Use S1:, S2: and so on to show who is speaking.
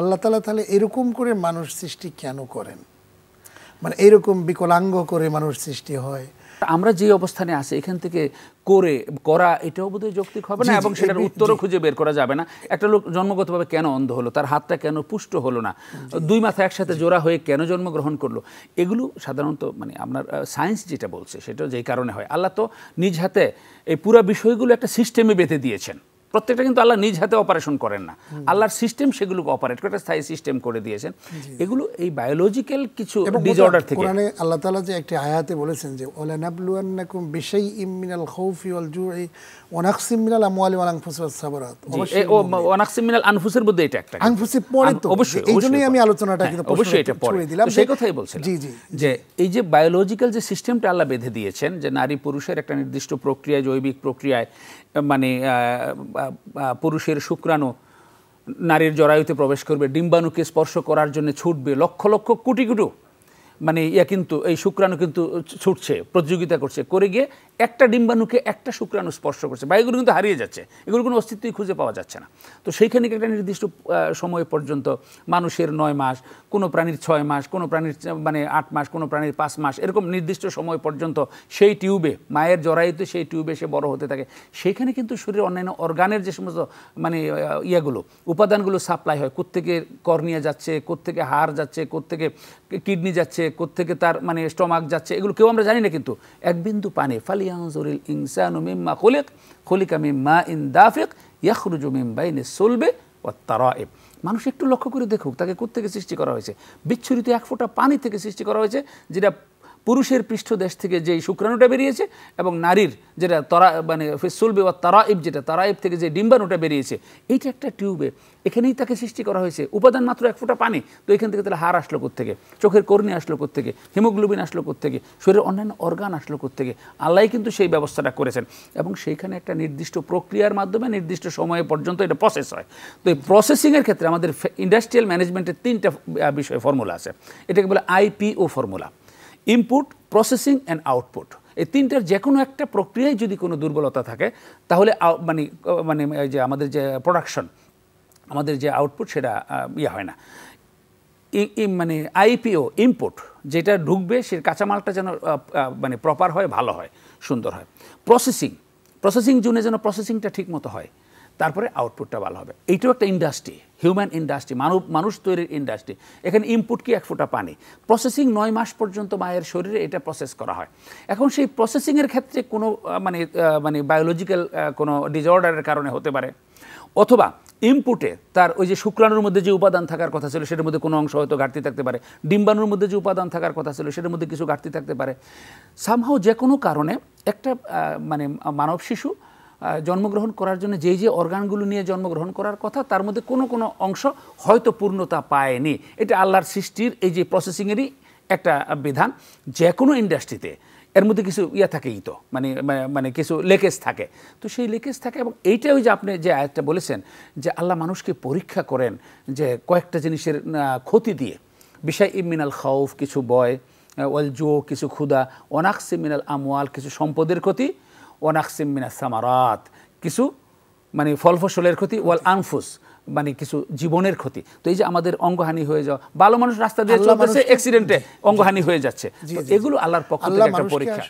S1: আল্লাহ তালা তাহলে এরকম করে মানুষ সৃষ্টি কেন করেন মানে এরকম বিকলাঙ্গ করে মানুষ সৃষ্টি হয় আমরা যে অবস্থানে আছি এখান থেকে করে করা এটাও বোধহয় যৌক্তিক হবে না এবং সেটার উত্তরও খুঁজে বের করা যাবে না একটা লোক জন্মগতভাবে কেন অন্ধ হলো তার হাতটা কেন পুষ্ট হলো না দুই মাথা একসাথে জোড়া হয়ে কেন জন্মগ্রহণ করলো এগুলো সাধারণত মানে আপনার সায়েন্স যেটা বলছে সেটা যেই কারণে হয় আল্লাহ তো নিজ হাতে এই পুরা বিষয়গুলো একটা সিস্টেমে বেঁধে দিয়েছেন প্রত্যেকটা কিন্তু আল্লাহ নিজ হাতে অপারেশন করেন না আল্লাহর সিস্টেম সেগুলোকে অপারেট করে স্থায়ী সিস্টেম করে দিয়েছেন এগুলো এই বায়োলজিক্যাল কিছু ডিসঅর্ডার থেকে মানে আল্লাহ তাআলা যে একটি আয়াতে বলেছেন যে ওয়ালানাবলুয়ান্নাকুম বিশাইইম মিনাল খাউফি ওয়াল জুই ওয়া মিনাল আমওয়ালি ওয়াল আনফুসি ওয়াস সাবরাত অবশ্যই ও নাকসিম মিনাল আনফুসের মধ্যে এটা একটা আনফুসি পড়ে তো অবশ্যই এই জন্যই আমি আলোচনাটা কিন্তু হ্যাঁ, অবশ্যই এটা পড়ে দিলাম সেই কথাই বলছিলাম জি জি যে এই যে বায়োলজিক্যাল যে সিস্টেমটা আল্লাহ বেঁধে দিয়েছেন যে নারী পুরুষের একটা নির্দিষ্ট প্রক্রিয়া জৈবিক প্রক্রিয়ায় মানে পুরুষের শুক্রাণু নারীর জরায়ুতে প্রবেশ করবে ডিম্বাণুকে স্পর্শ করার জন্য ছুটবে লক্ষ লক্ষ কোটি কুটু মানে ইয়া কিন্তু এই শুক্রাণু কিন্তু ছুটছে প্রতিযোগিতা করছে করে গিয়ে একটা ডিম্বাণুকে একটা শুক্রাণু স্পর্শ করছে বা এগুলো কিন্তু হারিয়ে যাচ্ছে এগুলো কোনো অস্তিত্বই খুঁজে পাওয়া যাচ্ছে না তো সেইখানে একটা নির্দিষ্ট সময় পর্যন্ত মানুষের নয় মাস কোনো প্রাণীর ছয় মাস কোনো প্রাণীর মানে আট মাস কোনো প্রাণীর পাঁচ মাস এরকম নির্দিষ্ট সময় পর্যন্ত সেই টিউবে মায়ের জরায়ুতে সেই টিউবে সে বড় হতে থাকে সেইখানে কিন্তু শরীরের অন্যান্য অর্গানের যে সমস্ত মানে ইয়েগুলো উপাদানগুলো সাপ্লাই হয় কোত্থেকে কর্নিয়া যাচ্ছে কোত্থেকে হাড় যাচ্ছে কোত্থেকে কিডনি যাচ্ছে কোত্থেকে তার মানে স্টমাক যাচ্ছে এগুলো কেউ আমরা জানি না কিন্তু এক বিন্দু পানে ফালিয়ে ফালিয়ানজুরিল ইনসানু মিম্মা খুলিক খুলিকা মিম্মা ইন দাফিক ইয়াখরুজু মিম বাইনে সলবে ও তারাইব মানুষ একটু লক্ষ্য করে দেখুক তাকে থেকে সৃষ্টি করা হয়েছে বিচ্ছুরিত এক ফোঁটা পানি থেকে সৃষ্টি করা হয়েছে যেটা পুরুষের পৃষ্ঠদেশ থেকে যেই শুক্রাণুটা বেরিয়েছে এবং নারীর যেটা তরা মানে ফিসুলবে বা তারাইব যেটা তারাইব থেকে যে ডিম্বাণুটা বেরিয়েছে এইটা একটা টিউবে এখানেই তাকে সৃষ্টি করা হয়েছে উপাদান মাত্র এক ফোঁটা পানি তো এখান থেকে তাহলে হাড় আসলো থেকে চোখের কর্ণী আসলো থেকে হিমোগ্লোবিন আসলো থেকে শরীরের অন্যান্য অর্গান আসলো থেকে আল্লাহ কিন্তু সেই ব্যবস্থাটা করেছেন এবং সেইখানে একটা নির্দিষ্ট প্রক্রিয়ার মাধ্যমে নির্দিষ্ট সময়ে পর্যন্ত এটা প্রসেস হয় তো এই প্রসেসিংয়ের ক্ষেত্রে আমাদের ইন্ডাস্ট্রিয়াল ম্যানেজমেন্টের তিনটা বিষয় ফর্মুলা আছে এটাকে বলে IPO formula input processing and output এই তিনটার যে কোনো একটা প্রক্রিয়ায় যদি কোনো দুর্বলতা থাকে তাহলে মানে মানে যে আমাদের যে প্রোডাকশন আমাদের যে আউটপুট সেটা ইয়ে হয় না মানে আইপিও ইম্পোর্ট যেটা ঢুকবে সে কাঁচামালটা যেন মানে প্রপার হয় ভালো হয় সুন্দর হয় প্রসেসিং প্রসেসিং জোনে যেন প্রসেসিংটা ঠিকমতো হয় তারপরে আউটপুটটা ভালো হবে এইটাও একটা ইন্ডাস্ট্রি হিউম্যান ইন্ডাস্ট্রি মানব মানুষ তৈরির ইন্ডাস্ট্রি এখানে ইনপুট কি এক ফোঁটা পানি প্রসেসিং নয় মাস পর্যন্ত মায়ের শরীরে এটা প্রসেস করা হয় এখন সেই প্রসেসিংয়ের ক্ষেত্রে কোনো মানে মানে বায়োলজিক্যাল কোনো ডিজঅর্ডারের কারণে হতে পারে অথবা ইনপুটে তার ওই যে শুক্রাণুর মধ্যে যে উপাদান থাকার কথা ছিল সেটার মধ্যে কোনো অংশ হয়তো ঘাটতি থাকতে পারে ডিম্বাণুর মধ্যে যে উপাদান থাকার কথা ছিল সেটার মধ্যে কিছু ঘাটতি থাকতে পারে সামহাও যে কোনো কারণে একটা মানে মানব শিশু জন্মগ্রহণ করার জন্য যেই যে অর্গানগুলো নিয়ে জন্মগ্রহণ করার কথা তার মধ্যে কোনো কোনো অংশ হয়তো পূর্ণতা পায়নি এটা আল্লাহর সৃষ্টির এই যে প্রসেসিংয়েরই একটা বিধান যে কোনো ইন্ডাস্ট্রিতে এর মধ্যে কিছু ইয়া থাকেই তো মানে মানে কিছু লেকেজ থাকে তো সেই লেকেজ থাকে এবং এইটাই যে আপনি যে আয়াতটা বলেছেন যে আল্লাহ মানুষকে পরীক্ষা করেন যে কয়েকটা জিনিসের ক্ষতি দিয়ে বিষয় ইমিনাল খাউফ কিছু বয় ওয়াল জো কিছু ক্ষুদা অনাক্সি মিনাল আমওয়াল কিছু সম্পদের ক্ষতি ওয়ানাকসিম মিনা সামারাত কিছু মানে ফল ফসলের ক্ষতি ওয়াল আনফুস মানে কিছু জীবনের ক্ষতি তো এই যে আমাদের অঙ্গহানি হয়ে যাওয়া ভালো মানুষ রাস্তা দিয়ে চলতেছে অ্যাক্সিডেন্টে অঙ্গহানি হয়ে যাচ্ছে এগুলো আল্লাহর পক্ষ থেকে একটা পরীক্ষা